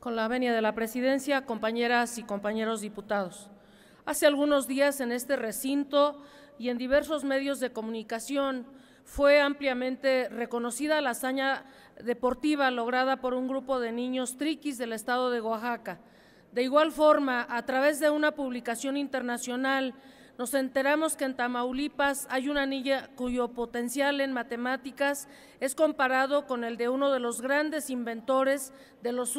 Con la venia de la presidencia, compañeras y compañeros diputados. Hace algunos días en este recinto y en diversos medios de comunicación fue ampliamente reconocida la hazaña deportiva lograda por un grupo de niños triquis del estado de Oaxaca. De igual forma, a través de una publicación internacional nos enteramos que en Tamaulipas hay una niña cuyo potencial en matemáticas es comparado con el de uno de los grandes inventores de los,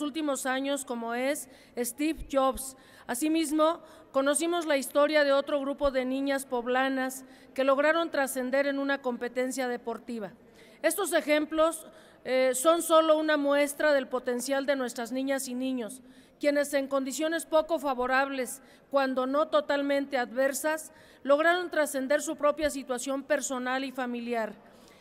últimos años como es Steve Jobs. Asimismo, conocimos la historia de otro grupo de niñas poblanas que lograron trascender en una competencia deportiva. Estos ejemplos eh, son solo una muestra del potencial de nuestras niñas y niños, quienes en condiciones poco favorables, cuando no totalmente adversas, lograron trascender su propia situación personal y familiar.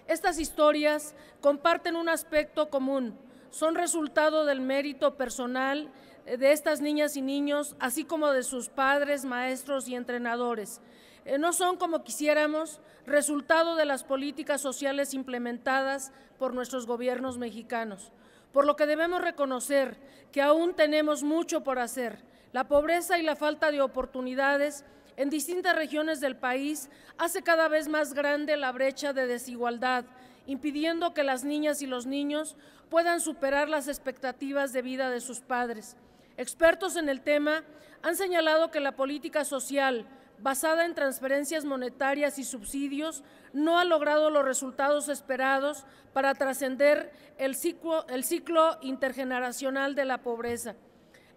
Estas historias comparten un aspecto común, son resultado del mérito personal eh, de estas niñas y niños, así como de sus padres, maestros y entrenadores. Eh, no son como quisiéramos, resultado de las políticas sociales implementadas por nuestros gobiernos mexicanos, por lo que debemos reconocer que aún tenemos mucho por hacer. La pobreza y la falta de oportunidades en distintas regiones del país hace cada vez más grande la brecha de desigualdad, impidiendo que las niñas y los niños puedan superar las expectativas de vida de sus padres. Expertos en el tema han señalado que la política social, basada en transferencias monetarias y subsidios, no ha logrado los resultados esperados para trascender el ciclo, intergeneracional de la pobreza.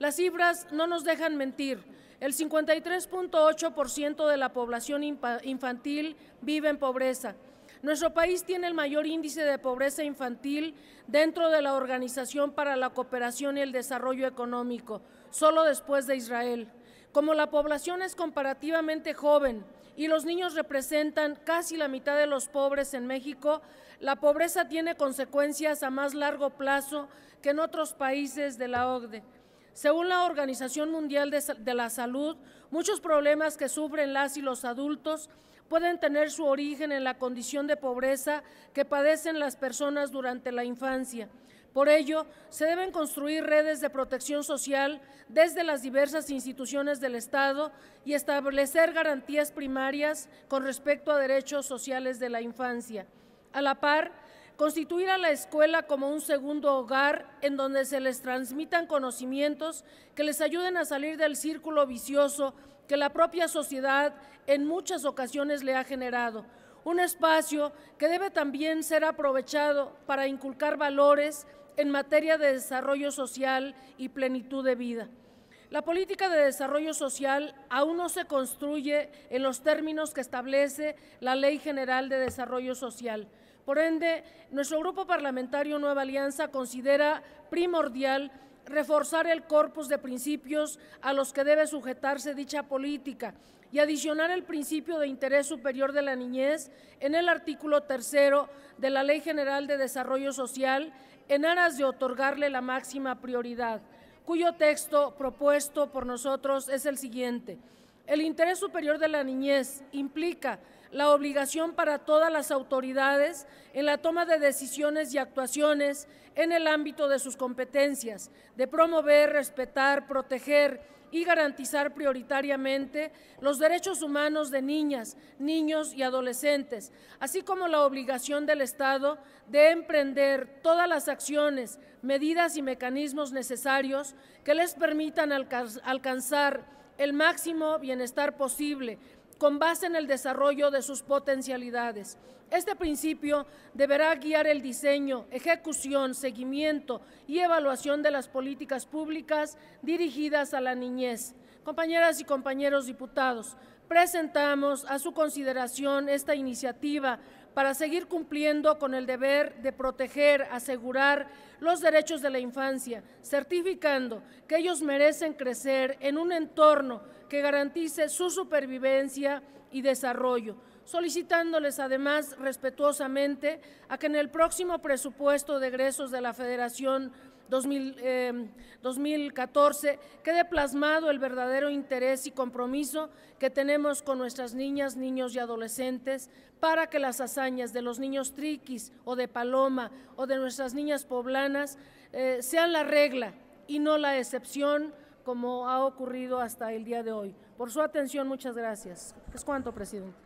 Las cifras no nos dejan mentir. El 53.8% de la población infantil vive en pobreza. Nuestro país tiene el mayor índice de pobreza infantil dentro de la Organización para la Cooperación y el Desarrollo Económico, solo después de Israel. Como la población es comparativamente joven y los niños representan casi la mitad de los pobres en México, la pobreza tiene consecuencias a más largo plazo que en otros países de la OCDE. Según la Organización Mundial de, la Salud, muchos problemas que sufren las y los adultos pueden tener su origen en la condición de pobreza que padecen las personas durante la infancia. Por ello, se deben construir redes de protección social desde las diversas instituciones del Estado y establecer garantías primarias con respecto a derechos sociales de la infancia. A la par, constituir a la escuela como un segundo hogar en donde se les transmitan conocimientos que les ayuden a salir del círculo vicioso que la propia sociedad en muchas ocasiones le ha generado. Un espacio que debe también ser aprovechado para inculcar valores en materia de desarrollo social y plenitud de vida. La política de desarrollo social aún no se construye en los términos que establece la Ley General de Desarrollo Social. Por ende, nuestro grupo parlamentario Nueva Alianza considera primordial reforzar el corpus de principios a los que debe sujetarse dicha política y adicionar el principio de interés superior de la niñez en el artículo tercero de la Ley General de Desarrollo Social en aras de otorgarle la máxima prioridad, cuyo texto propuesto por nosotros es el siguiente. El interés superior de la niñez implica la obligación para todas las autoridades en la toma de decisiones y actuaciones en el ámbito de sus competencias, de promover, respetar, proteger y garantizar prioritariamente los derechos humanos de niñas, niños y adolescentes, así como la obligación del Estado de emprender todas las acciones, medidas y mecanismos necesarios que les permitan alcanzar el máximo bienestar posible, con base en el desarrollo de sus potencialidades. Este principio deberá guiar el diseño, ejecución, seguimiento y evaluación de las políticas públicas dirigidas a la niñez. Compañeras y compañeros diputados, presentamos a su consideración esta iniciativa para seguir cumpliendo con el deber de proteger, asegurar los derechos de la infancia, certificando que ellos merecen crecer en un entorno que garantice su supervivencia y desarrollo, solicitándoles además respetuosamente a que en el próximo presupuesto de egresos de la Federación 2014 eh, quede plasmado el verdadero interés y compromiso que tenemos con nuestras niñas, niños y adolescentes para que las hazañas de los niños triquis o de paloma o de nuestras niñas poblanas eh, sean la regla y no la excepción como ha ocurrido hasta el día de hoy. Por su atención, muchas gracias. Es cuanto, presidente.